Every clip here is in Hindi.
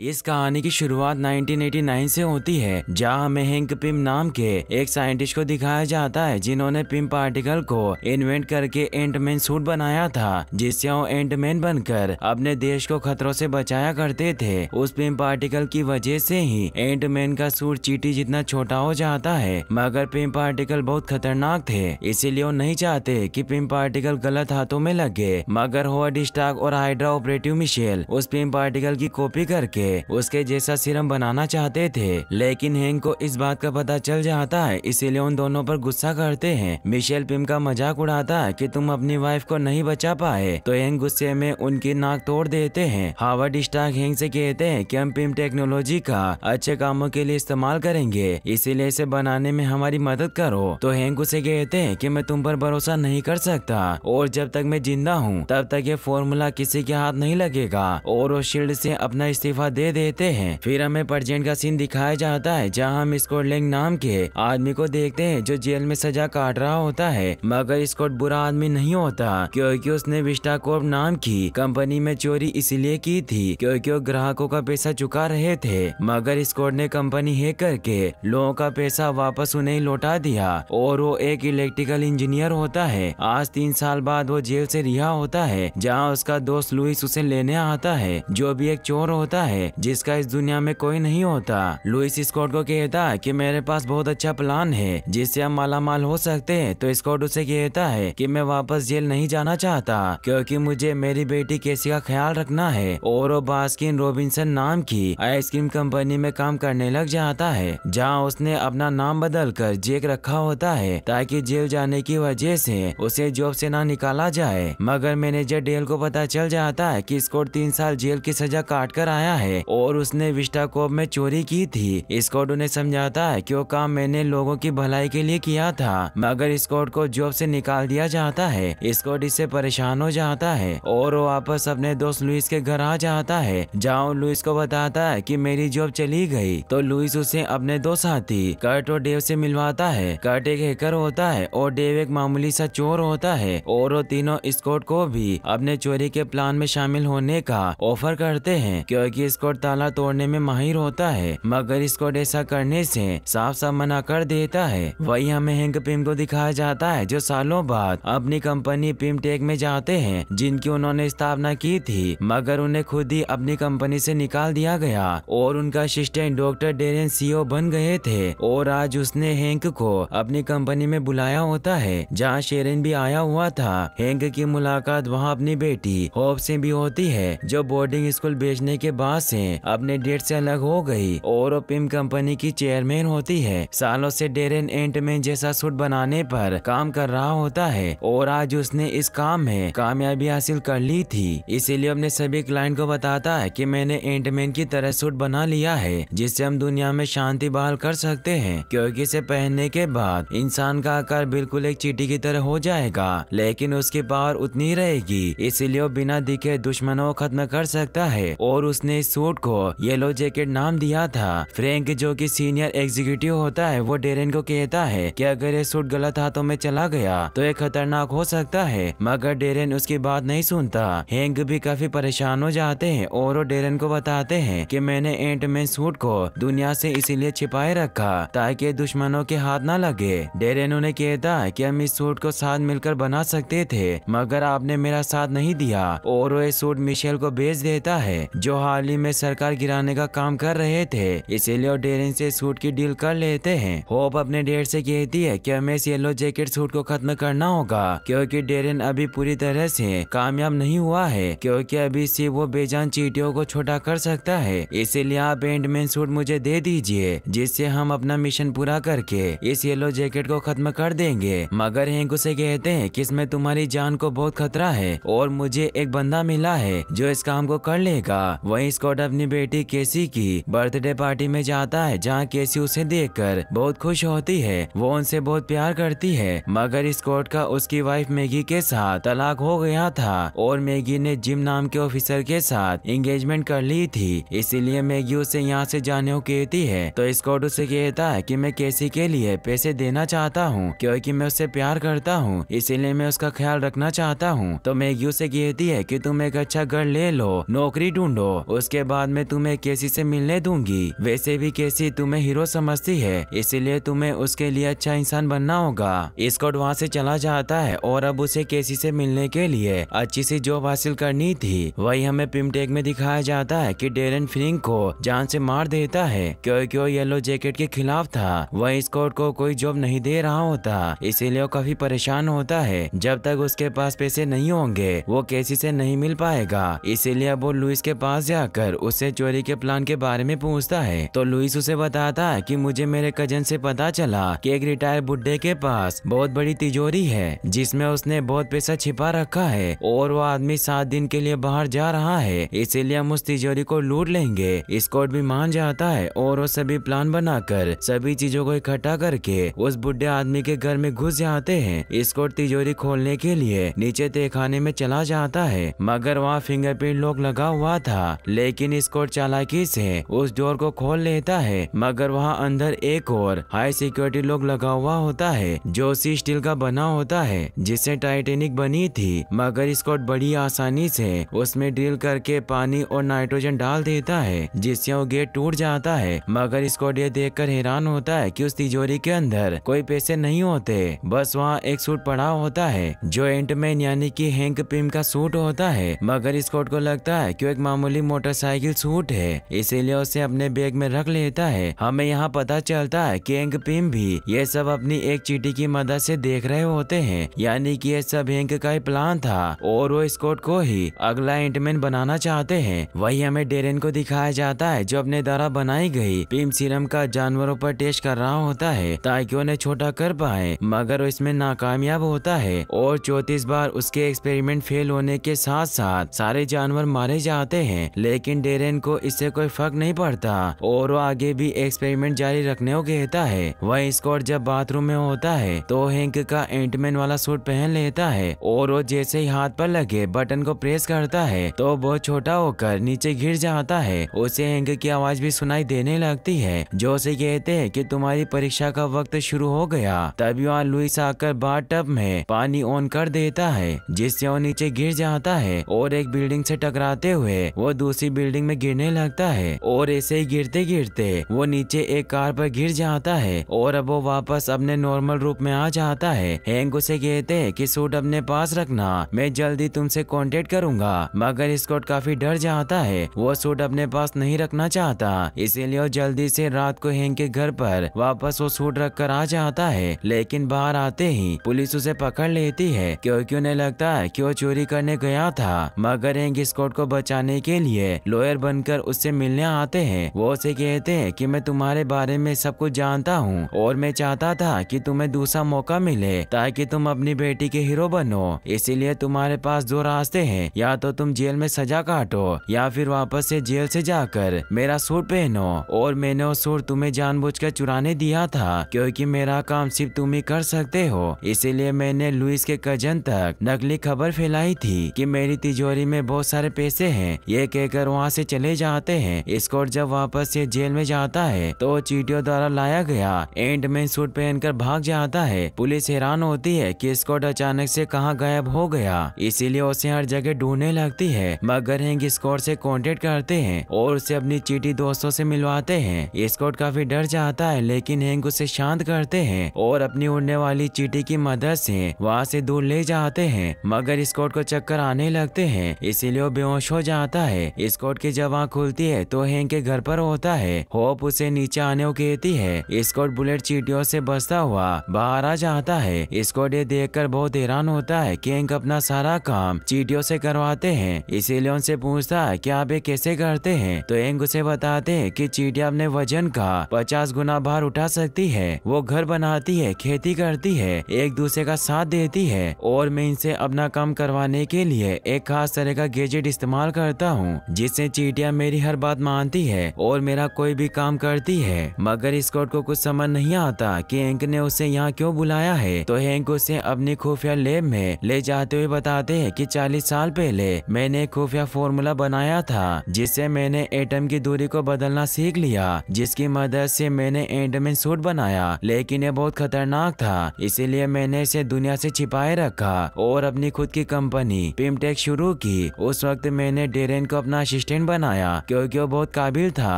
इस कहानी की शुरुआत 1989 से होती है जहां हमें हिंक पिम नाम के एक साइंटिस्ट को दिखाया जाता है जिन्होंने पिम पार्टिकल को इन्वेंट करके एंटमैन सूट बनाया था जिससे वो एंटमैन बनकर अपने देश को खतरों से बचाया करते थे उस पिम पार्टिकल की वजह से ही एंटमैन का सूट चीटी जितना छोटा हो जाता है मगर पिम पार्टिकल बहुत खतरनाक थे इसीलिए वो नहीं चाहते की पिम पार्टिकल गलत हाथों में लगे मगर हो डिस्टाक और हाइड्रा ऑपरेटिव मिशेल उस पिम पार्टिकल की कॉपी करके के उसके जैसा सिरम बनाना चाहते थे लेकिन हैंग को इस बात का पता चल जाता है इसीलिए उन दोनों पर गुस्सा करते हैं मिशेल पिम का मजाक उड़ाता है कि तुम अपनी वाइफ को नहीं बचा पाए तो हैंग गुस्से में उनकी नाक तोड़ देते हैं हावर्ड स्टार्क हेंग से कहते हैं कि हम पिम टेक्नोलॉजी का अच्छे कामों के लिए इस्तेमाल करेंगे इसीलिए इसे बनाने में हमारी मदद करो तो हैंग उसे कहते हैं कि मैं तुम पर भरोसा नहीं कर सकता और जब तक मैं जिंदा हूँ तब तक ये फॉर्मूला किसी के हाथ नहीं लगेगा और वो शील्ड से अपना इस्तीफा दे देते हैं फिर हमें परजेंट का सीन दिखाया जाता है जहाँ हम लिंग नाम के आदमी को देखते हैं जो जेल में सजा काट रहा होता है मगर स्कोट बुरा आदमी नहीं होता क्योंकि उसने विस्टा कॉर्प नाम की कंपनी में चोरी इसलिए की थी क्योंकि वो ग्राहकों का पैसा चुका रहे थे मगर स्कॉट ने कंपनी हे करके लोगों का पैसा वापस उन्हें लौटा दिया और वो एक इलेक्ट्रिकल इंजीनियर होता है आज तीन साल बाद वो जेल से रिहा होता है जहाँ उसका दोस्त लुइस उसे लेने आता है जो भी एक चोर होता है जिसका इस दुनिया में कोई नहीं होता लुइस स्कॉट को कहता कि मेरे पास बहुत अच्छा प्लान है जिससे हम मालामाल हो सकते हैं तो स्कॉट उसे कहता है कि मैं वापस जेल नहीं जाना चाहता क्योंकि मुझे मेरी बेटी केसी का ख्याल रखना है और वो बास्किन रोबिनसन नाम की आइसक्रीम कंपनी में काम करने लग जाता है जहाँ उसने अपना नाम बदल कर जेक रखा होता है ताकि जेल जाने की वजह से उसे जॉब से ना निकाला जाए मगर मैनेजर डेल को पता चल जाता है कि स्कॉट तीन साल जेल की सजा काट कर आया है है और उसने विस्टा कोप में चोरी की थी स्कॉट उन्हें समझाता है की वो काम मैंने लोगों की भलाई के लिए किया था मगर स्कॉट को जॉब से निकाल दिया जाता है स्कॉट इससे परेशान हो जाता है और वो वापस अपने दोस्त लुइस के घर आ जाता है जहाँ लुइस को बताता है कि मेरी जॉब चली गई तो लुइस उसे अपने दो साथी कर्ट और डेव से मिलवाता है कर्ट एक हैकर होता है और डेव एक मामूली सा चोर होता है और वो तीनों स्कॉट को भी अपने चोरी के प्लान में शामिल होने का ऑफर करते हैं क्योंकि स्कॉट स्कॉट ताला तोड़ने में माहिर होता है मगर स्कॉट ऐसा करने से साफ साफ मना कर देता है वही हमें हैंक पिम को दिखाया जाता है जो सालों बाद अपनी कंपनी पिम टेक में जाते हैं जिनकी उन्होंने स्थापना की थी मगर उन्हें खुद ही अपनी कंपनी से निकाल दिया गया और उनका असिस्टेंट डॉक्टर डेरेन सीओ बन गए थे और आज उसने हैंक को अपनी कंपनी में बुलाया होता है जहाँ शेरन भी आया हुआ था हैंक की मुलाकात वहाँ अपनी बेटी होप से भी होती है जो बोर्डिंग स्कूल बेचने के बाद से अपने डेट से अलग हो गई और पिम कंपनी की चेयरमैन होती है सालों से डेरन एंटमैन जैसा सूट बनाने पर काम कर रहा होता है और आज उसने इस काम में कामयाबी हासिल कर ली थी इसीलिए अपने सभी क्लाइंट को बताता है की मैंने एंटमैन की तरह सूट बना लिया है जिससे हम दुनिया में शांति बहाल कर सकते हैं क्योंकि इसे पहनने के बाद इंसान का आकार बिल्कुल एक चीटी की तरह हो जाएगा लेकिन उसकी पावर उतनी रहेगी इसीलिए वो बिना दिखे दुश्मनों को खत्म कर सकता है और उसने इस सूट को येलो जैकेट नाम दिया था फ्रेंक जो कि सीनियर एग्जीक्यूटिव होता है वो डेरेन को कहता है कि अगर ये सूट गलत हाथों में चला गया तो ये खतरनाक हो सकता है मगर डेरेन उसकी बात नहीं सुनता हैंक भी काफी परेशान हो जाते हैं और वो डेरेन को बताते हैं कि मैंने एंट में सूट को दुनिया से इसीलिए छिपाए रखा ताकि दुश्मनों के हाथ ना लगे डेरेन उन्हें कहता है कि हम इस सूट को साथ मिलकर बना सकते थे मगर आपने मेरा साथ नहीं दिया और वो ये सूट मिशेल को बेच देता है जो हाल ही में सरकार गिराने का काम कर रहे थे इसीलिए वो डेरिन से सूट की डील कर लेते हैं होप अपने डेर से कहती है कि हमें इस येलो जैकेट सूट को खत्म करना होगा क्योंकि डेरिन अभी पूरी तरह से कामयाब नहीं हुआ है क्योंकि अभी से वो बेजान चीटियों को छोटा कर सकता है इसीलिए आप एंडमैन सूट मुझे दे दीजिए जिससे हम अपना मिशन पूरा करके इस येलो जैकेट को खत्म कर देंगे मगर हैंक उसे कहते हैं कि इसमें तुम्हारी जान को बहुत खतरा है और मुझे एक बंदा मिला है जो इस काम को कर लेगा वही इसको लॉर्ड अपनी बेटी केसी की बर्थडे पार्टी में जाता है जहाँ केसी उसे देखकर बहुत खुश होती है वो उनसे बहुत प्यार करती है मगर स्कॉट का उसकी वाइफ मैगी के साथ तलाक हो गया था और मैगी ने जिम नाम के ऑफिसर के साथ एंगेजमेंट कर ली थी इसीलिए मैगी उसे यहाँ से जाने को कहती है तो स्कॉट उसे कहता है कि मैं केसी के लिए पैसे देना चाहता हूँ क्योंकि मैं उससे प्यार करता हूँ इसीलिए मैं उसका ख्याल रखना चाहता हूँ तो मैगी उसे कहती है कि तुम एक अच्छा घर ले लो नौकरी ढूंढो उसके बाद मैं तुम्हें केसी से मिलने दूंगी वैसे भी केसी तुम्हें हीरो समझती है इसीलिए तुम्हें उसके लिए अच्छा इंसान बनना होगा स्कॉट वहाँ से चला जाता है और अब उसे केसी से मिलने के लिए अच्छी सी जॉब हासिल करनी थी वही हमें पिमटेक में दिखाया जाता है की डेरन फिलिंग को जान से मार देता है क्योंकि वो येलो जैकेट के खिलाफ था वह स्कॉट को कोई जॉब नहीं दे रहा होता इसीलिए वो काफी परेशान होता है जब तक उसके पास पैसे नहीं होंगे वो केसी से नहीं मिल पाएगा इसीलिए अब वो लुइस के पास जाकर और उससे चोरी के प्लान के बारे में पूछता है तो लुइस उसे बताता है कि मुझे मेरे कजन से पता चला कि एक रिटायर बुड्ढे के पास बहुत बड़ी तिजोरी है जिसमें उसने बहुत पैसा छिपा रखा है और वो आदमी सात दिन के लिए बाहर जा रहा है इसीलिए हम उस तिजोरी को लूट लेंगे स्कॉट भी मान जाता है और वो सभी प्लान बनाकर सभी चीजों को इकट्ठा करके उस बुढ़े आदमी के घर में घुस जाते हैं स्कॉट तिजोरी खोलने के लिए नीचे तेखाने में चला जाता है मगर वहाँ फिंगरप्रिंट लॉक लगा हुआ था लेकिन लेकिन स्कॉट चालाकी से उस डोर को खोल लेता है मगर वहाँ अंदर एक और हाई सिक्योरिटी लोग लगा हुआ होता है जो सी स्टील का बना होता है जिससे टाइटेनिक बनी थी मगर स्कॉट बड़ी आसानी से उसमें ड्रिल करके पानी और नाइट्रोजन डाल देता है जिससे वो गेट टूट जाता है मगर स्कॉट ये देख कर हैरान होता है की उस तिजोरी के अंदर कोई पैसे नहीं होते बस वहाँ एक सूट पड़ा होता है जो एंटमैन यानी की हैंक पिम का सूट होता है मगर स्कॉट को लगता है की एक मामूली मोटरसाइकिल मोटरसाइकिल सूट है इसीलिए उसे अपने बैग में रख लेता है हमें यहाँ पता चलता है की एंक पिम भी ये सब अपनी एक चीटी की मदद से देख रहे होते हैं यानी कि ये सब एंक का ही प्लान था और वो स्कॉट को ही अगला एंटमैन बनाना चाहते हैं वही हमें डेरेन को दिखाया जाता है जो अपने द्वारा बनाई गई पिम सीरम का जानवरों पर टेस्ट कर रहा होता है ताकि उन्हें छोटा कर पाए मगर वो इसमें नाकामयाब होता है और चौतीस बार उसके एक्सपेरिमेंट फेल होने के साथ साथ सारे जानवर मारे जाते हैं लेकिन डेरेन को इससे कोई फर्क नहीं पड़ता और वो आगे भी एक्सपेरिमेंट जारी रखने को कहता है वह स्कॉट जब बाथरूम में होता है तो हेंक का एंटमैन वाला सूट पहन लेता है और वो जैसे ही हाथ पर लगे बटन को प्रेस करता है तो वो छोटा होकर नीचे गिर जाता है उसे हेंक की आवाज भी सुनाई देने लगती है जो उसे कहते हैं कि तुम्हारी परीक्षा का वक्त शुरू हो गया तभी वहाँ लुइस आकर बाथ टब में पानी ऑन कर देता है जिससे वो नीचे गिर जाता है और एक बिल्डिंग से टकराते हुए वो दूसरी बिल्डिंग बिल्डिंग में गिरने लगता है और ऐसे ही गिरते गिरते वो नीचे एक कार पर गिर जाता है और अब वो वापस अपने नॉर्मल रूप में आ जाता है हैंक उसे कहते हैं कि सूट अपने पास रखना मैं जल्दी तुमसे कांटेक्ट करूंगा मगर स्कॉट काफी डर जाता है वो सूट अपने पास नहीं रखना चाहता इसीलिए वो जल्दी से रात को हैंक के घर पर वापस वो सूट रख कर आ जाता है लेकिन बाहर आते ही पुलिस उसे पकड़ लेती है क्योंकि उन्हें लगता है की वो चोरी करने गया था मगर हैंक स्कॉट को बचाने के लिए लोहे लॉयर बनकर उससे मिलने आते हैं वो उसे कहते हैं कि मैं तुम्हारे बारे में सब कुछ जानता हूँ और मैं चाहता था कि तुम्हें दूसरा मौका मिले ताकि तुम अपनी बेटी के हीरो बनो इसीलिए तुम्हारे पास दो रास्ते है या तो तुम जेल में सजा काटो या फिर वापस ऐसी जेल ऐसी जाकर मेरा सूट पहनो और मैंने वो सूट तुम्हें जान चुराने दिया था क्यूँकी मेरा काम सिर्फ तुम ही कर सकते हो इसीलिए मैंने लुइस के कजन तक नकली खबर फैलाई थी कि मेरी तिजोरी में बहुत सारे पैसे हैं ये कहकर वहाँ वहाँ से चले जाते हैं स्कॉट जब वापस से जेल में जाता है तो चीटियों द्वारा लाया गया एंड में सूट पहनकर भाग जाता है पुलिस हैरान होती है कि स्कॉट अचानक से कहाँ गायब हो गया इसीलिए उसे हर जगह ढूंढने लगती है मगर हैंग स्कॉट से कॉन्टेक्ट करते हैं और उसे अपनी चीटी दोस्तों से मिलवाते हैं स्कॉट काफी डर जाता है लेकिन हैंग उसे शांत करते हैं और अपनी उड़ने वाली चीटी की मदद से वहाँ से दूर ले जाते हैं मगर स्कॉट को चक्कर आने लगते हैं इसीलिए वो बेहोश हो जाता है स्कॉट स्कॉट के जब आँख खुलती है तो हैंक के घर पर होता है होप उसे नीचे आने को कहती है स्कॉट बुलेट चीटियों से बसता हुआ बाहर आ जाता है स्कॉट ये देख कर बहुत हैरान होता है की हैंक अपना सारा काम चीटियों से करवाते हैं इसीलिए उनसे पूछता है की आप ये कैसे करते हैं तो हैंक उसे बताते है की चीटिया अपने वजन का पचास गुना भार उठा सकती है वो घर बनाती है खेती करती है एक दूसरे का साथ देती है और मैं इनसे अपना काम करवाने के लिए एक खास तरह का गैजेट इस्तेमाल करता हूँ जिससे से चीटिया मेरी हर बात मानती है और मेरा कोई भी काम करती है मगर स्कॉट को कुछ समझ नहीं आता कि हैंक ने उसे यहाँ क्यों बुलाया है तो हैंक उसे अपनी खुफिया लेब में ले जाते हुए बताते हैं कि 40 साल पहले मैंने खुफिया फॉर्मूला बनाया था जिससे मैंने एटम की दूरी को बदलना सीख लिया जिसकी मदद ऐसी मैंने एंडमेन सूट बनाया लेकिन ये बहुत खतरनाक था इसीलिए मैंने इसे दुनिया ऐसी छिपाए रखा और अपनी खुद की कंपनी पिमटेक शुरू की उस वक्त मैंने डेरेन को अपना असिस्टेंट एजेंट बनाया क्योंकि वो बहुत काबिल था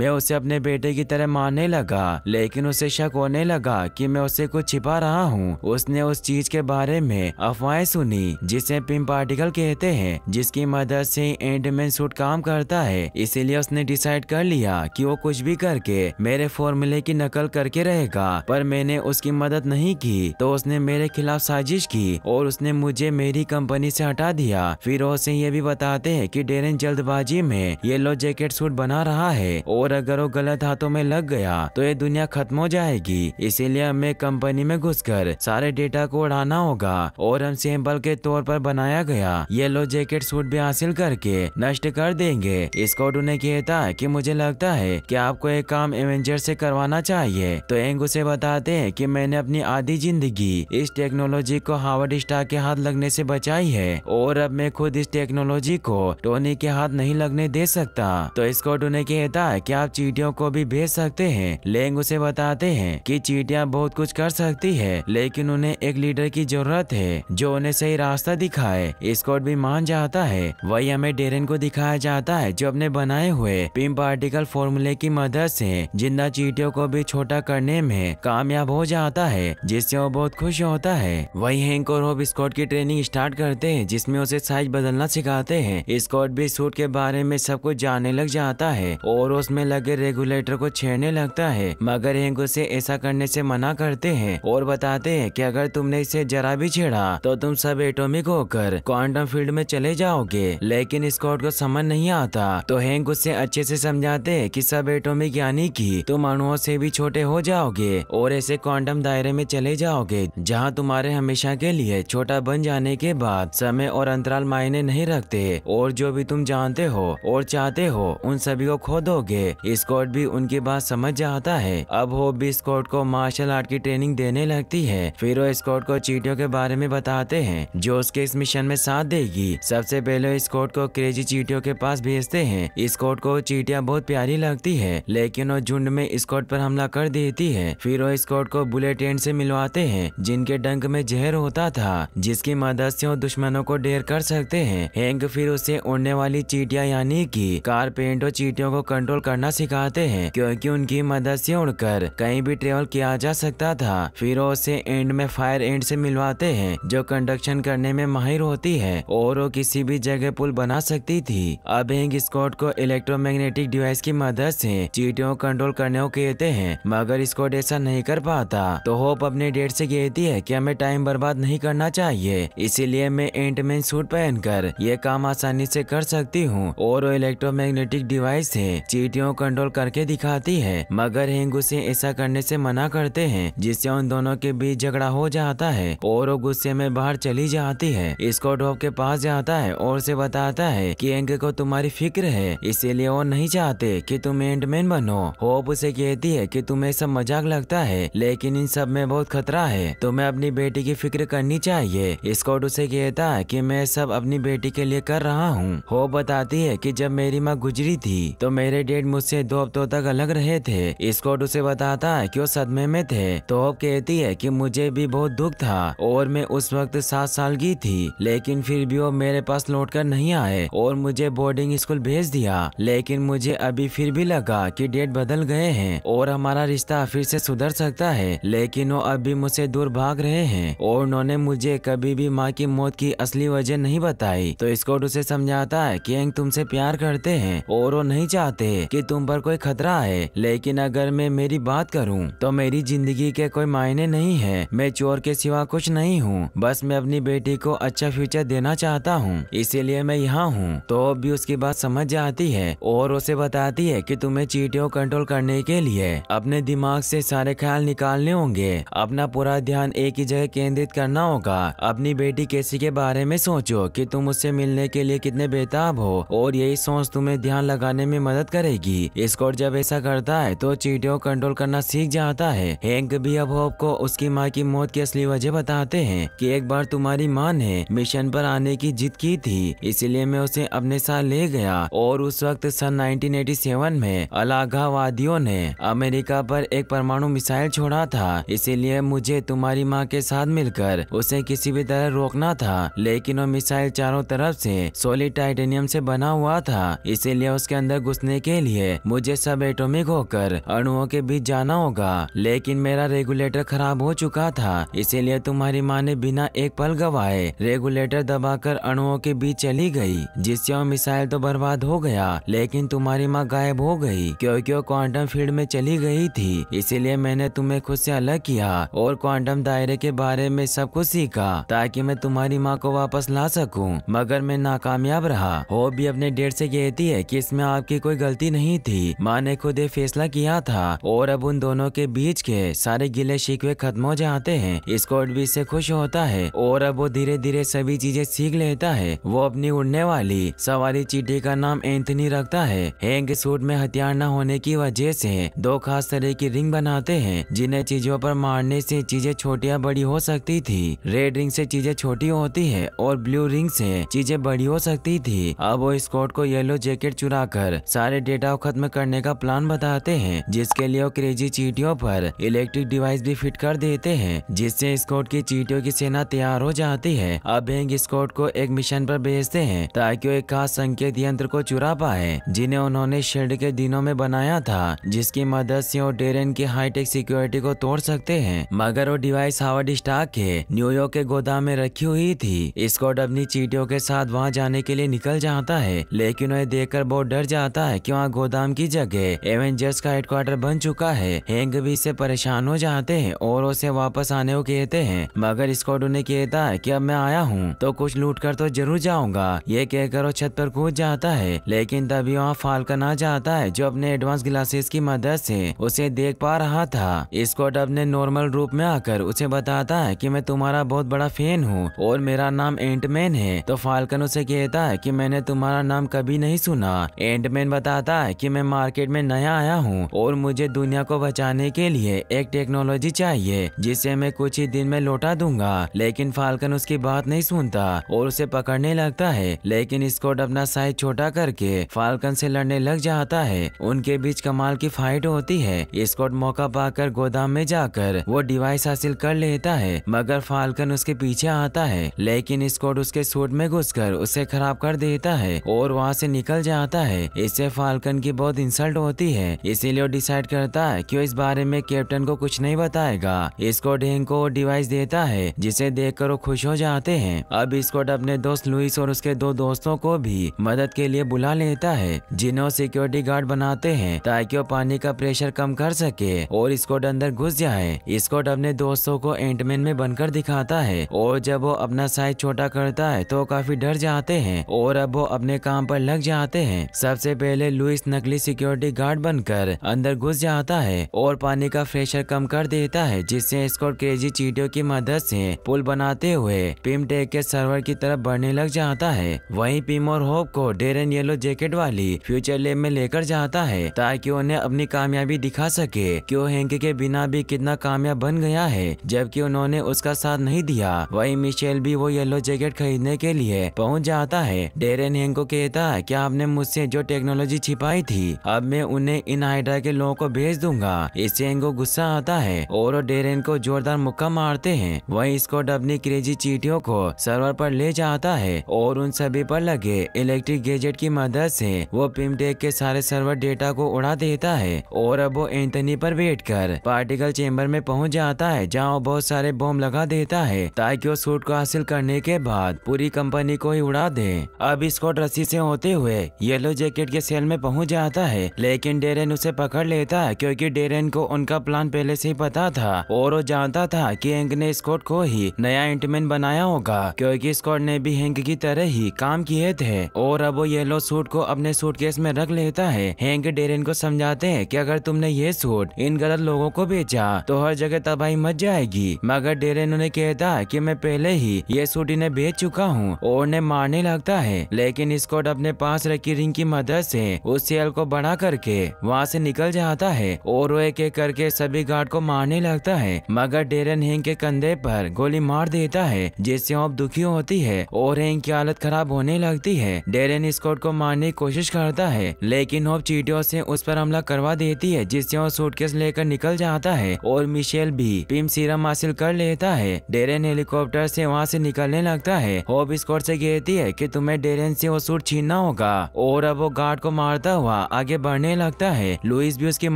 मैं उसे अपने बेटे की तरह मानने लगा लेकिन उसे शक होने लगा कि मैं उसे कुछ छिपा रहा हूँ उसने उस चीज के बारे में अफवाहें सुनी जिसे पिम पार्टिकल कहते हैं जिसकी मदद से एंडमेन सूट काम करता है इसीलिए उसने डिसाइड कर लिया की वो कुछ भी करके मेरे फॉर्मूले की नकल करके रहेगा पर मैंने उसकी मदद नहीं की तो उसने मेरे खिलाफ साजिश की और उसने मुझे मेरी कंपनी से हटा दिया फिर उसे ये भी बताते हैं कि डेरेन जल्दबाजी में में येलो जैकेट सूट बना रहा है और अगर वो गलत हाथों में लग गया तो ये दुनिया खत्म हो जाएगी इसीलिए हमें कंपनी में घुसकर सारे डेटा को उड़ाना होगा और हम सैंपल के तौर पर बनाया गया येलो जैकेट सूट भी हासिल करके नष्ट कर देंगे स्कॉट उन्हें कहता है की मुझे लगता है की आपको एक काम एवेंजर ऐसी करवाना चाहिए तो एंग उसे बताते हैं की मैंने अपनी आधी जिंदगी इस टेक्नोलॉजी को हार्वर्ड स्टार के हाथ लगने ऐसी बचाई है और अब मैं खुद इस टेक्नोलॉजी को टोनी के हाथ नहीं लगने नहीं दे सकता तो स्कॉट उन्हें कहता है कि आप चीटियों को भी भेज सकते हैं लेंग उसे बताते हैं कि चीटियां बहुत कुछ कर सकती है लेकिन उन्हें एक लीडर की जरूरत है जो उन्हें सही रास्ता दिखाए स्कॉट भी मान जाता है वही हमें डेरेन को दिखाया जाता है जो अपने बनाए हुए पिम पार्टिकल फॉर्मूले की मदद से जिंदा चीटियों को भी छोटा करने में कामयाब हो जाता है जिससे वो बहुत खुश होता है वही हैंक और होप स्कॉट की ट्रेनिंग स्टार्ट करते हैं जिसमें उसे साइज बदलना सिखाते हैं स्कॉट भी सूट के बारे में सब कुछ जाने लग जाता है और उसमें लगे रेगुलेटर को छेड़ने लगता है मगर हेंग उसे ऐसा करने से मना करते हैं और बताते हैं कि अगर तुमने इसे जरा भी छेड़ा तो तुम सब एटोमिक होकर क्वांटम फील्ड में चले जाओगे लेकिन स्कॉट को समझ नहीं आता तो हेंग उसे अच्छे से समझाते है की सब एटोमिक यानी की तुम अणुओं से भी छोटे हो जाओगे और ऐसे क्वांटम दायरे में चले जाओगे जहाँ तुम्हारे हमेशा के लिए छोटा बन जाने के बाद समय और अंतराल मायने नहीं रखते और जो भी तुम जानते हो और चाहते हो उन सभी को खो दोगे स्कॉट भी उनकी बात समझ जाता है अब होप भी स्कॉट को मार्शल आर्ट की ट्रेनिंग देने लगती है फिर वो स्कॉट को चीटियों के बारे में बताते हैं जो उसके इस मिशन में साथ देगी सबसे पहले स्कॉट को क्रेजी चीटियों के पास भेजते हैं स्कॉट को चीटियाँ बहुत प्यारी लगती है लेकिन वो झुंड में स्कॉट पर हमला कर देती है फिर वो स्कॉट को बुलेट एंड से मिलवाते हैं जिनके डंक में जहर होता था जिसकी मदद से वो दुश्मनों को डेर कर सकते हैं हैंक फिर उसे उड़ने वाली चीटियाँ यानी यानी कि कारपेंट और चीटियों को कंट्रोल करना सिखाते हैं क्योंकि उनकी मदद से उड़कर कहीं भी ट्रेवल किया जा सकता था फिर उसे एंड में फायर एंड से मिलवाते हैं जो कंडक्शन करने में माहिर होती है और वो किसी भी जगह पुल बना सकती थी अब एक स्कॉट को इलेक्ट्रोमैग्नेटिक डिवाइस की मदद से चीटियों को कंट्रोल करने को कहते हैं मगर स्कॉट ऐसा नहीं कर पाता तो होप अपने डेट से कहती है कि हमें टाइम बर्बाद नहीं करना चाहिए इसीलिए मैं एंटमैन सूट पहनकर ये काम आसानी से कर सकती हूँ और और इलेक्ट्रोमैग्नेटिक डिवाइस है चीटियों कंट्रोल करके दिखाती है मगर हेंग उसे ऐसा करने से मना करते हैं जिससे उन दोनों के बीच झगड़ा हो जाता है और वो गुस्से में बाहर चली जाती है इसको डॉप के पास जाता है और उसे बताता है कि एंग को तुम्हारी फिक्र है इसीलिए वो नहीं चाहते कि तुम एंडमैन बनो होप उसे कहती है कि तुम्हें सब मजाक लगता है लेकिन इन सब में बहुत खतरा है तुम्हें अपनी बेटी की फिक्र करनी चाहिए स्कॉट उसे कहता है कि मैं सब अपनी बेटी के लिए कर रहा हूँ होप बताती है कि कि जब मेरी माँ गुजरी थी तो मेरे डेड मुझसे दो हफ्तों तक अलग रहे थे स्कॉट उसे बताता है कि वो सदमे में थे तो वो कहती है कि मुझे भी बहुत दुख था और मैं उस वक्त सात साल की थी लेकिन फिर भी वो मेरे पास लौट कर नहीं आए और मुझे बोर्डिंग स्कूल भेज दिया लेकिन मुझे अभी फिर भी लगा कि डेट बदल गए हैं और हमारा रिश्ता फिर से सुधर सकता है लेकिन वो अभी मुझसे दूर भाग रहे हैं और उन्होंने मुझे कभी भी माँ की मौत की असली वजह नहीं बताई तो स्कॉट उसे समझाता है की तुमसे प्यार प्यार करते हैं और वो नहीं चाहते कि तुम पर कोई खतरा है लेकिन अगर मैं मेरी बात करूं तो मेरी जिंदगी के कोई मायने नहीं है मैं चोर के सिवा कुछ नहीं हूं बस मैं अपनी बेटी को अच्छा फ्यूचर देना चाहता हूं इसीलिए मैं यहाँ हूं तो भी उसकी बात समझ जाती है और उसे बताती है कि तुम्हें चीटियों कंट्रोल करने के लिए अपने दिमाग से सारे ख्याल निकालने होंगे अपना पूरा ध्यान एक ही जगह केंद्रित करना होगा अपनी बेटी केसी के बारे में सोचो कि तुम उससे मिलने के लिए कितने बेताब हो और यही यही सोच तुम्हें ध्यान लगाने में मदद करेगी स्कॉट जब ऐसा करता है तो चीटियों कंट्रोल करना सीख जाता है हैंक भी अब होप को उसकी माँ की मौत की असली वजह बताते हैं कि एक बार तुम्हारी माँ ने मिशन पर आने की जिद की थी इसलिए मैं उसे अपने साथ ले गया और उस वक्त सन नाइनटीन में अलाघावादियों ने अमेरिका पर एक परमाणु मिसाइल छोड़ा था इसीलिए मुझे तुम्हारी माँ के साथ मिलकर उसे किसी भी तरह रोकना था लेकिन वो मिसाइल चारों तरफ से सोलिड टाइटेनियम से बना हुआ हुआ था इसीलिए उसके अंदर घुसने के लिए मुझे सब एटोमिक होकर अणुओं के बीच जाना होगा लेकिन मेरा रेगुलेटर खराब हो चुका था इसीलिए तुम्हारी माँ ने बिना एक पल गवाए रेगुलेटर दबाकर अणुओं के बीच चली गई जिससे वो मिसाइल तो बर्बाद हो गया लेकिन तुम्हारी माँ गायब हो गई क्योंकि वो क्वांटम फील्ड में चली गई थी इसीलिए मैंने तुम्हें खुद से अलग किया और क्वांटम दायरे के बारे में सब कुछ सीखा ताकि मैं तुम्हारी माँ को वापस ला सकूं मगर मैं नाकामयाब रहा हो भी अपने डेढ़ पेरेंट से कहती है कि इसमें आपकी कोई गलती नहीं थी माँ ने खुद ये फैसला किया था और अब उन दोनों के बीच के सारे गिले शिकवे खत्म हो जाते हैं स्कॉट भी इससे खुश होता है और अब वो धीरे धीरे सभी चीजें सीख लेता है वो अपनी उड़ने वाली सवारी चीटी का नाम एंथनी रखता है हैंग सूट में हथियार न होने की वजह से दो खास तरह की रिंग बनाते हैं जिन्हें चीजों पर मारने से चीजें छोटी या बड़ी हो सकती थी रेड रिंग से चीजें छोटी होती है और ब्लू रिंग से चीजें बड़ी हो सकती थी अब वो स्कॉट को को येलो जैकेट चुरा कर सारे डेटा को खत्म करने का प्लान बताते हैं जिसके लिए वो क्रेजी चीटियों पर इलेक्ट्रिक डिवाइस भी फिट कर देते हैं जिससे स्कॉट की चीटियों की सेना तैयार हो जाती है अब बैंक स्कॉट को एक मिशन पर भेजते हैं ताकि वो एक खास संकेत यंत्र को चुरा पाए जिन्हें उन्होंने शेड के दिनों में बनाया था जिसकी मदद से वो डेरन की हाईटेक सिक्योरिटी को तोड़ सकते हैं मगर वो डिवाइस हावर्ड स्टाक के न्यूयॉर्क के गोदाम में रखी हुई थी स्कॉट अपनी चीटियों के साथ वहाँ जाने के लिए निकल जाता है लेकिन उन्हें देखकर बहुत डर जाता है कि वहाँ गोदाम की जगह एवेंजर्स का हेडक्वार्टर बन चुका है हैंग भी इससे परेशान हो जाते हैं और उसे वापस आने को कहते हैं मगर स्कॉट उन्हें कहता है की अब मैं आया हूँ तो कुछ लूट कर तो जरूर जाऊंगा ये कहकर वो छत पर कूद जाता है लेकिन तभी वहाँ फाल्कन आ जाता है जो अपने एडवांस ग्लासेस की मदद से उसे देख पा रहा था स्कॉट अपने नॉर्मल रूप में आकर उसे बताता है कि मैं तुम्हारा बहुत बड़ा फैन हूँ और मेरा नाम एंटमैन है तो फाल्कन उसे कहता है कि मैंने तुम्हारा नाम कभी नहीं सुना एंडमैन बताता है कि मैं मार्केट में नया आया हूँ और मुझे दुनिया को बचाने के लिए एक टेक्नोलॉजी चाहिए जिसे मैं कुछ ही दिन में लौटा दूंगा लेकिन फाल्कन उसकी बात नहीं सुनता और उसे पकड़ने लगता है लेकिन स्कॉट अपना साइज छोटा करके फाल्कन से लड़ने लग जाता है उनके बीच कमाल की फाइट होती है स्कॉट मौका पाकर गोदाम में जाकर वो डिवाइस हासिल कर लेता है मगर फाल्कन उसके पीछे आता है लेकिन स्कॉट उसके सूट में घुसकर उसे खराब कर देता है और वहाँ से निकल जाता है इससे फाल्कन की बहुत इंसल्ट होती है इसीलिए वो डिसाइड करता है कि वो इस बारे में कैप्टन को कुछ नहीं बताएगा इसको डेंग को डिवाइस देता है जिसे देख कर वो खुश हो जाते हैं अब स्कॉट अपने दोस्त लुइस और उसके दो दोस्तों को भी मदद के लिए बुला लेता है जिन्हें सिक्योरिटी गार्ड बनाते हैं ताकि वो पानी का प्रेशर कम कर सके और स्कॉट अंदर घुस जाए स्कॉट अपने दोस्तों को एंटमैन में बनकर दिखाता है और जब वो अपना साइज छोटा करता है तो काफी डर जाते हैं और अब वो अपने काम पर लग जाते हैं सबसे पहले लुइस नकली सिक्योरिटी गार्ड बनकर अंदर घुस जाता है और पानी का प्रेशर कम कर देता है जिससे स्कॉट क्रेजी चीटियों की मदद से पुल बनाते हुए पिम टेक के सर्वर की तरफ बढ़ने लग जाता है वहीं पिम और होप को डेरन येलो जैकेट वाली फ्यूचर लेब में लेकर जाता है ताकि उन्हें अपनी कामयाबी दिखा सके कि वो हैंकी के बिना भी कितना कामयाब बन गया है जबकि उन्होंने उसका साथ नहीं दिया वही मिशेल भी वो येलो जैकेट खरीदने के लिए पहुंच जाता है डेरन हेंको को कहता लगता है कि आपने मुझसे जो टेक्नोलॉजी छिपाई थी अब मैं उन्हें इन हाइड्रा के लोगों को भेज दूंगा इससे इनको गुस्सा आता है और डेरेन को जोरदार मुक्का मारते हैं वही स्कॉट अपनी क्रेजी चीटियों को सर्वर पर ले जाता है और उन सभी पर लगे इलेक्ट्रिक गैजेट की मदद से वो पिमटेक के सारे सर्वर डेटा को उड़ा देता है और अब वो एंथनी पर बैठ पार्टिकल चेम्बर में पहुँच जाता है जहाँ वो बहुत सारे बॉम्ब लगा देता है ताकि वो सूट को हासिल करने के बाद पूरी कंपनी को ही उड़ा दे अब स्कॉट रस्सी ऐसी होते हुए येलो जैकेट के सेल में पहुंच जाता है लेकिन डेरेन उसे पकड़ लेता है क्योंकि डेरेन को उनका प्लान पहले से ही पता था और वो जानता था कि हेंक ने स्कॉट को ही नया इंटमेन बनाया होगा क्योंकि स्कॉट ने भी हेंक की तरह ही काम किए थे और अब वो येलो सूट को अपने केस में रख लेता है हेंक डेरेन को समझाते है की अगर तुमने ये सूट इन गलत लोगो को बेचा तो हर जगह तबाही मच जाएगी मगर डेरेन उन्हें कहता है मैं पहले ही ये सूट इन्हें बेच चुका हूँ और उन्हें मारने लगता है लेकिन स्कॉट अब अपने पास रखी रिंग की मदद से उस सेल को बड़ा करके वहाँ से निकल जाता है और वो एक एक करके सभी गार्ड को मारने लगता है मगर डेरन हेंग के कंधे पर गोली मार देता है जिससे अब दुखी होती है और हेंग की हालत खराब होने लगती है डेरन स्कॉट को मारने की कोशिश करता है लेकिन होप चीटियों से उस पर हमला करवा देती है जिससे वो सूटकेस लेकर निकल जाता है और मिशेल भी पिम सीरम हासिल कर लेता है डेरन हेलीकॉप्टर से वहाँ से निकलने लगता है होब स्कॉट से कहती है कि तुम्हें डेरन से वो सूट छीन करना होगा और अब वो गार्ड को मारता हुआ आगे बढ़ने लगता है लुइस भी उसकी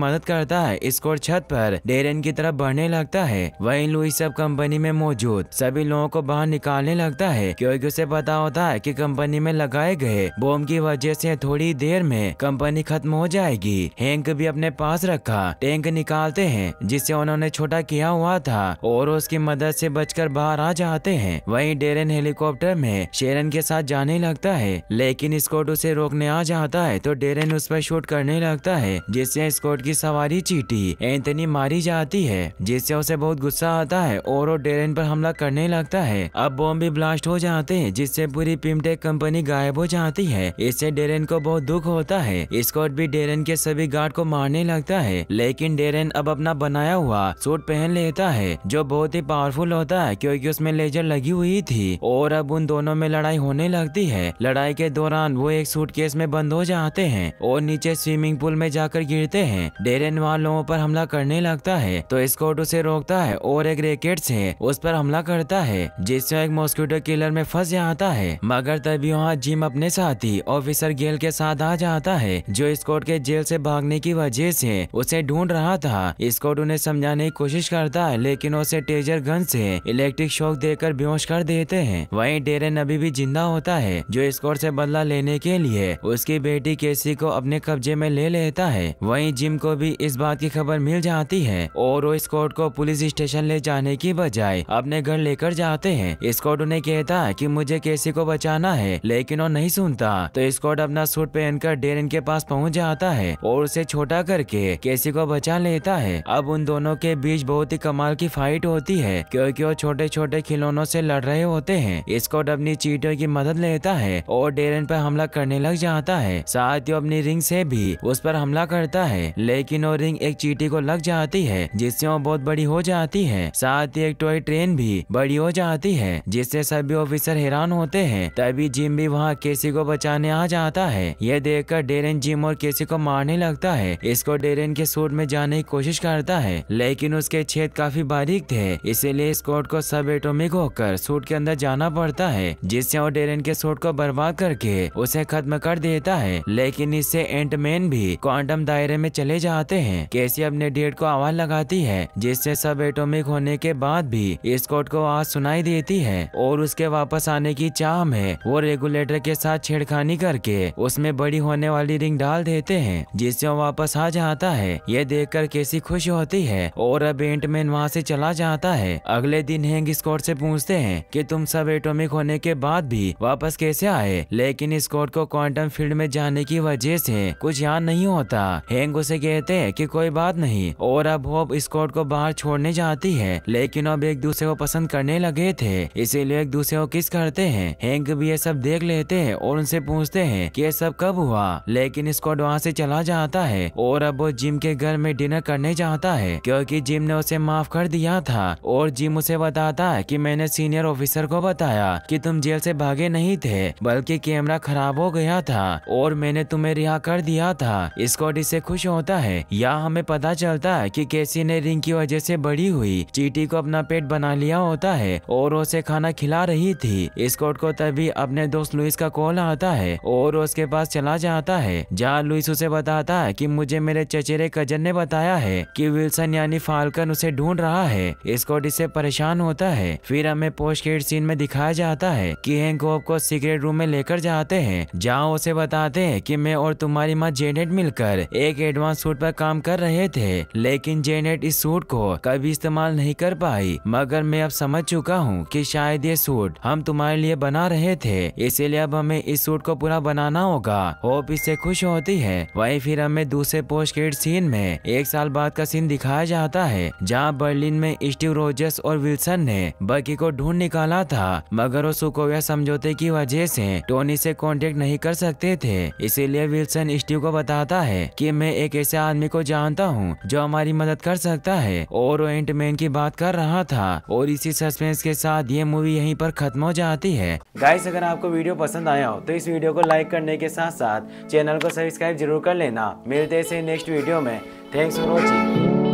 मदद करता है स्कोर छत पर डेरन की तरफ बढ़ने लगता है वहीं लुइस सब कंपनी में मौजूद सभी लोगों को बाहर निकालने लगता है क्योंकि उसे पता होता है कि कंपनी में लगाए गए बॉम्ब की वजह से थोड़ी देर में कंपनी खत्म हो जाएगी हैंक भी अपने पास रखा टैंक निकालते हैं जिसे उन्होंने छोटा किया हुआ था और उसकी मदद से बचकर बाहर आ जाते हैं वहीं डेरन हेलीकॉप्टर में शेरन के साथ जाने लगता है लेकिन स्कॉट उसे रोकने आ जाता है तो डेरेन उस पर शूट करने लगता है जिससे स्कॉट की सवारी चीटी एंथनी मारी जाती है जिससे उसे बहुत गुस्सा आता है और वो डेरेन पर हमला करने लगता है अब बॉम्ब भी ब्लास्ट हो जाते हैं जिससे पूरी पिमटेक कंपनी गायब हो जाती है इससे डेरेन को बहुत दुख होता है स्कॉट भी डेरेन के सभी गार्ड को मारने लगता है लेकिन डेरेन अब अपना बनाया हुआ सूट पहन लेता है जो बहुत ही पावरफुल होता है क्योंकि उसमें लेजर लगी हुई थी और अब उन दोनों में लड़ाई होने लगती है लड़ाई के दौरान दौरान वो एक सूटकेस में बंद हो जाते हैं और नीचे स्विमिंग पूल में जाकर गिरते हैं डेरेन वहाँ लोगों पर हमला करने लगता है तो स्कॉट उसे रोकता है और एक रेकेट से उस पर हमला करता है जिससे एक मॉस्किटो किलर में फंस जाता है मगर तभी वहाँ जिम अपने साथी ऑफिसर गेल के साथ आ जाता है जो स्कॉट के जेल ऐसी भागने की वजह से उसे ढूंढ रहा था स्कॉट उन्हें समझाने की कोशिश करता है लेकिन उसे टेजर गन से इलेक्ट्रिक शॉक देकर बेहोश कर देते हैं वहीं डेरेन अभी भी जिंदा होता है जो स्कॉट से बदला ले लेने के लिए उसकी बेटी केसी को अपने कब्जे में ले लेता है वहीं जिम को भी इस बात की खबर मिल जाती है और वो स्कॉट को पुलिस स्टेशन ले जाने की बजाय अपने घर लेकर जाते हैं स्कॉट उन्हें कहता है कि मुझे केसी को बचाना है लेकिन वो नहीं सुनता तो स्कॉट अपना सूट पहनकर डेरन के पास पहुँच जाता है और उसे छोटा करके केसी को बचा लेता है अब उन दोनों के बीच बहुत ही कमाल की फाइट होती है क्योंकि वो छोटे छोटे खिलौनों से लड़ रहे होते हैं स्कॉट अपनी चीटियों की मदद लेता है और डेरन पर हमला करने लग जाता है साथ ही अपनी रिंग से भी उस पर हमला करता है लेकिन वो रिंग एक चीटी को लग जाती है जिससे वो बहुत बड़ी हो जाती है साथ ही एक टॉय ट्रेन भी बड़ी हो जाती है जिससे सभी ऑफिसर हैरान होते हैं तभी जिम भी वहाँ केसी को बचाने आ जाता है देख कर डेरेन जिम और केसी को मारने लगता है इसको डेरेन के सूट में जाने की कोशिश करता है लेकिन उसके छेद काफी बारीक थे इसीलिए स्कॉट को सब एटोमिक होकर सूट के अंदर जाना पड़ता है जिससे वो डेरेन के सूट को बर्बाद करके उसे खत्म कर देता है लेकिन इससे एंटमैन भी क्वांटम दायरे में चले जाते हैं कैसी अपने डेट को आवाज लगाती है जिससे सब एटोमिक होने के बाद भी स्कॉट को आवाज सुनाई देती है और उसके वापस आने की चाह में वो रेगुलेटर के साथ छेड़खानी करके उसमें बड़ी होने वाली रिंग डाल देते हैं जिससे वो वापस आ जाता है ये देख कर कैसी खुश होती है और अब एंटमैन वहाँ से चला जाता है अगले दिन हैंग स्कॉट से पूछते हैं कि तुम सब एटोमिक होने के बाद भी वापस कैसे आए लेकिन स्कॉट को क्वांटम फील्ड में जाने की वजह से कुछ याद नहीं होता हैंग उसे कहते हैं कि कोई बात नहीं और अब होप स्कॉट को बाहर छोड़ने जाती है लेकिन अब एक दूसरे को पसंद करने लगे थे इसीलिए एक दूसरे को किस करते हैं हैंग भी ये सब देख लेते हैं और उनसे पूछते हैं कि ये सब कब हुआ लेकिन स्कॉट वहाँ से चला जाता है और अब वो जिम के घर में डिनर करने जाता है क्योंकि जिम ने उसे माफ कर दिया था और जिम उसे बताता है की मैंने सीनियर ऑफिसर को बताया की तुम जेल ऐसी भागे नहीं थे बल्कि कैमरा खराब हो गया था और मैंने तुम्हें रिहा कर दिया था स्कॉट इससे खुश होता है या हमें पता चलता है कि कैसी ने रिंग की वजह से बड़ी हुई चीटी को अपना पेट बना लिया होता है और उसे खाना खिला रही थी स्कॉट को तभी अपने दोस्त लुइस का कॉल आता है और उसके पास चला जाता है जहाँ लुइस उसे बताता है कि मुझे मेरे चचेरे कजन ने बताया है कि विल्सन यानी फाल्कन उसे ढूंढ रहा है स्कॉट इससे परेशान होता है फिर हमें पोस्ट सीन में दिखाया जाता है की हैंक को सीक्रेट रूम में लेकर जाते हैं हैं जहाँ उसे बताते हैं कि मैं और तुम्हारी माँ जेनेट मिलकर एक एडवांस सूट पर काम कर रहे थे लेकिन जेनेट इस सूट को कभी इस्तेमाल नहीं कर पाई मगर मैं अब समझ चुका हूँ कि शायद ये सूट हम तुम्हारे लिए बना रहे थे इसीलिए अब हमें इस सूट को पूरा बनाना होगा होप इससे खुश होती है वही फिर हमें दूसरे पोस्ट सीन में एक साल बाद का सीन दिखाया जाता है जहाँ बर्लिन में स्टीव रोजर्स और विल्सन ने बकी को ढूंढ निकाला था मगर वो सुकोविया समझौते की वजह से टोनी से कौन कांटेक्ट नहीं कर सकते थे इसीलिए विल्सन स्टीव को बताता है कि मैं एक ऐसे आदमी को जानता हूँ जो हमारी मदद कर सकता है और वो एंटमैन की बात कर रहा था और इसी सस्पेंस के साथ ये मूवी यहीं पर खत्म हो जाती है गाइस अगर आपको वीडियो पसंद आया हो तो इस वीडियो को लाइक करने के साथ साथ चैनल को सब्सक्राइब जरूर कर लेना मिलते हैं नेक्स्ट वीडियो में थैंक्स फॉर वॉचिंग